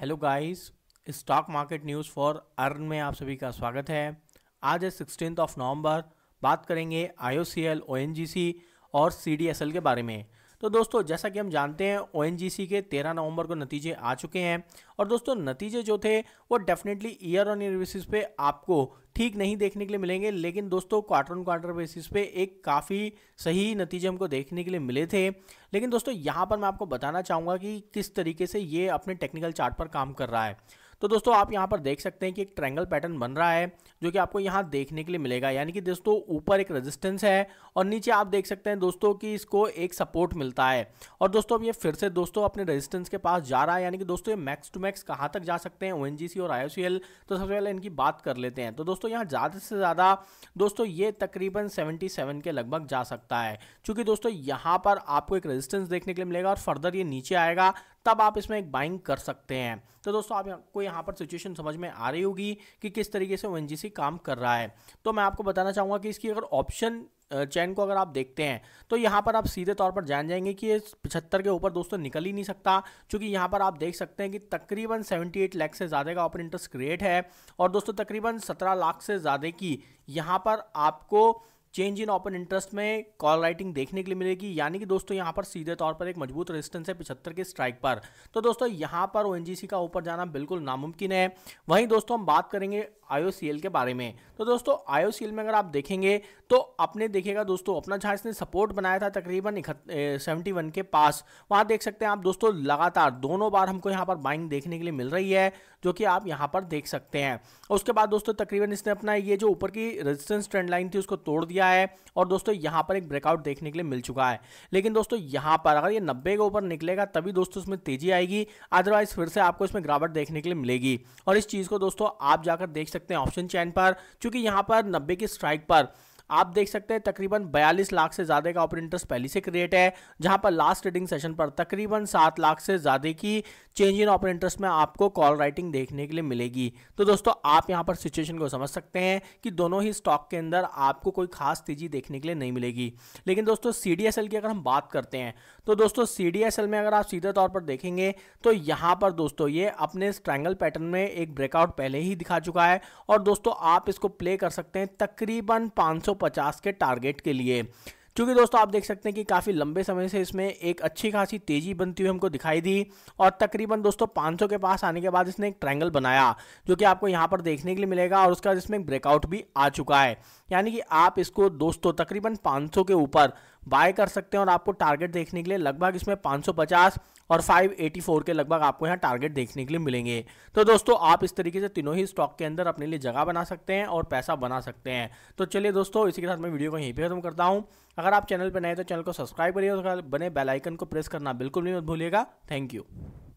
hello guys stock market news for earn में आप सभी का स्वागत है आज है सिक्सटीन ऑफ नवंबर बात करेंगे आई ओ C L O N G सी और सी डी एस एल के बारे में तो दोस्तों जैसा कि हम जानते हैं ओ के तेरह नवंबर को नतीजे आ चुके हैं और दोस्तों नतीजे जो थे वो definitely year on year basis पे आपको ठीक नहीं देखने के लिए मिलेंगे लेकिन दोस्तों क्वार्टर ऑन क्वार्टर बेसिस पे एक काफ़ी सही नतीजे हमको देखने के लिए मिले थे लेकिन दोस्तों यहाँ पर मैं आपको बताना चाहूँगा कि किस तरीके से ये अपने टेक्निकल चार्ट पर काम कर रहा है तो दोस्तों आप यहाँ पर देख सकते हैं कि एक ट्रैंगल पैटर्न बन रहा है जो कि आपको यहाँ देखने के लिए मिलेगा यानी कि दोस्तों ऊपर एक रजिस्टेंस है और नीचे आप देख सकते हैं दोस्तों कि इसको एक सपोर्ट मिलता है और दोस्तों अब ये फिर से दोस्तों अपने रजिस्टेंस के पास जा रहा है यानी कि दोस्तों ये मैक्स टू मैक्स कहाँ तक जा सकते हैं ओ और आई तो सबसे पहले इनकी बात कर लेते हैं तो दोस्तों यहाँ ज़्यादा से ज़्यादा दोस्तों ये तकरीबन सेवेंटी के लगभग जा सकता है चूँकि दोस्तों यहाँ पर आपको एक रजिस्टेंस देखने के लिए मिलेगा और फर्दर ये नीचे आएगा तब आप इसमें एक बाइंग कर सकते हैं तो दोस्तों आपको यहाँ पर सिचुएशन समझ में आ रही होगी कि किस तरीके से ओ काम कर रहा है तो मैं आपको बताना चाहूँगा कि इसकी अगर ऑप्शन चैन को अगर आप देखते हैं तो यहाँ पर आप सीधे तौर पर जान जाएंगे कि ये पचहत्तर के ऊपर दोस्तों निकल ही नहीं सकता क्योंकि यहाँ पर आप देख सकते हैं कि तकरीबन 78 लाख से ज़्यादा का ओपन इंटरेस्ट क्रिएट है और दोस्तों तकरीबन 17 लाख से ज़्यादा की यहाँ पर आपको चेंज इन ओपन इंटरेस्ट में कॉल राइटिंग देखने के लिए मिलेगी यानी कि दोस्तों यहाँ पर सीधे तौर पर एक मजबूत रेजिस्टेंस है पिछहत्तर के स्ट्राइक पर तो दोस्तों यहाँ पर ओ का ऊपर जाना बिल्कुल नामुमकिन है वहीं दोस्तों हम बात करेंगे आईओसीएल के बारे में तो दोस्तों आईओसीएल में अगर आप देखेंगे तो अपने देखिएगा दोस्तों अपना जहाँ इसने सपोर्ट बनाया था तकरीबन सेवेंटी वन के पास वहाँ देख सकते हैं आप दोस्तों लगातार दोनों बार हमको यहाँ पर बाइंग देखने के लिए मिल रही है जो कि आप यहाँ पर देख सकते हैं उसके बाद दोस्तों तकरीबन इसने अपना ये जो ऊपर की रेजिस्टेंस ट्रेंड लाइन थी उसको तोड़ दिया रहा है और दोस्तों यहां पर एक ब्रेकआउट देखने के लिए मिल चुका है लेकिन दोस्तों यहां पर अगर ये नब्बे के ऊपर निकलेगा तभी दोस्तों इसमें तेजी आएगी अदरवाइज फिर से आपको इसमें गिरावट देखने के लिए मिलेगी और इस चीज़ को दोस्तों आप जाकर देख सकते हैं ऑप्शन चैन पर क्योंकि यहां पर नब्बे की स्ट्राइक पर आप देख सकते हैं तकरीबन 42 लाख से ज़्यादा का ऑपर इंटरेस्ट पहले से क्रिएट है जहां पर लास्ट ट्रेडिंग सेशन पर तकरीबन 7 लाख से ज़्यादा की चेंज इन ऑपर इंटरेस्ट में आपको कॉल राइटिंग देखने के लिए मिलेगी तो दोस्तों आप यहाँ पर सिचुएशन को समझ सकते हैं कि दोनों ही स्टॉक के अंदर आपको कोई खास तेजी देखने के लिए नहीं मिलेगी लेकिन दोस्तों सी की अगर हम बात करते हैं तो दोस्तों सी में अगर आप सीधे तौर पर देखेंगे तो यहां पर दोस्तों ये अपने स्ट्रैंगल पैटर्न में एक ब्रेकआउट पहले ही दिखा चुका है और दोस्तों आप इसको प्ले कर सकते हैं तकरीबन पांच 150 के टारगेट के लिए क्योंकि दोस्तों आप देख सकते हैं कि काफ़ी लंबे समय से इसमें एक अच्छी खासी तेज़ी बनती हुई हमको दिखाई दी और तकरीबन दोस्तों 500 के पास आने के बाद इसने एक ट्रायंगल बनाया जो कि आपको यहां पर देखने के लिए मिलेगा और उसका इसमें ब्रेकआउट भी आ चुका है यानी कि आप इसको दोस्तों तकरीबन 500 के ऊपर बाय कर सकते हैं और आपको टारगेट देखने के लिए लगभग इसमें 550 और 584 के लगभग आपको यहाँ टारगेट देखने के लिए मिलेंगे तो दोस्तों आप इस तरीके से तीनों ही स्टॉक के अंदर अपने लिए जगह बना सकते हैं और पैसा बना सकते हैं तो चलिए दोस्तों इसी के साथ मैं वीडियो को यहीं पर खत्म करता हूँ अगर आप चैनल पर नए तो चैनल को सब्सक्राइब करिए और बने बेलाइकन को प्रेस करना बिल्कुल नहीं भूलिएगा थैंक यू